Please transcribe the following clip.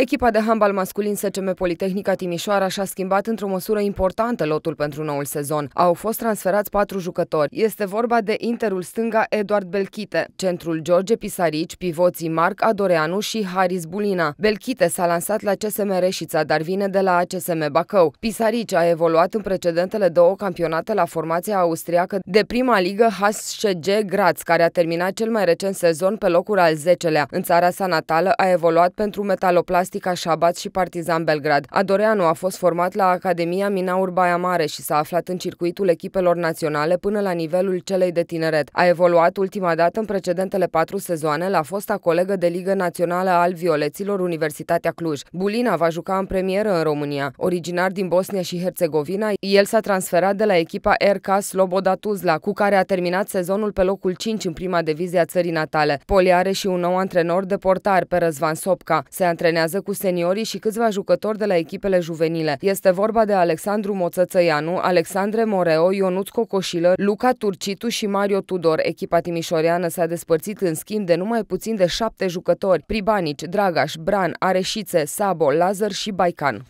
Echipa de handbal masculin SCM Politehnica Timișoara și-a schimbat într-o măsură importantă lotul pentru noul sezon. Au fost transferați patru jucători. Este vorba de interul stânga Eduard Belchite, centrul George Pisarici, pivoții Marc Adoreanu și Haris Bulina. Belchite s-a lansat la CSM Reșița, dar vine de la CSM Bacău. Pisarici a evoluat în precedentele două campionate la formația austriacă de prima ligă HSG Graz, care a terminat cel mai recent sezon pe locul al 10-lea. În țara sa natală a evoluat pentru metaloplast Scolastica Șabat și Partizan Belgrad. Adoreanu a fost format la Academia Minaur Baia Mare și s-a aflat în circuitul echipelor naționale până la nivelul celei de tineret. A evoluat ultima dată în precedentele patru sezoane la fosta colegă de Ligă Națională al Violeților Universitatea Cluj. Bulina va juca în premieră în România. Originar din Bosnia și Herțegovina, el s-a transferat de la echipa RK Sloboda Tuzla, cu care a terminat sezonul pe locul 5 în prima divizie a țării natale. Poli are și un nou antrenor de portar, pe Răzvan Sopca. Se antrenează lucrează cu seniorii și câțiva jucători de la echipele juvenile. Este vorba de Alexandru Moțățăianu, Alexandre Moreo, Ionuț Cocoșilă, Luca Turcitu și Mario Tudor. Echipa timișoreană s-a despărțit în schimb de numai puțin de șapte jucători, Pribanici, Dragaș, Bran, Areșițe, Sabo, Lazar și Baican.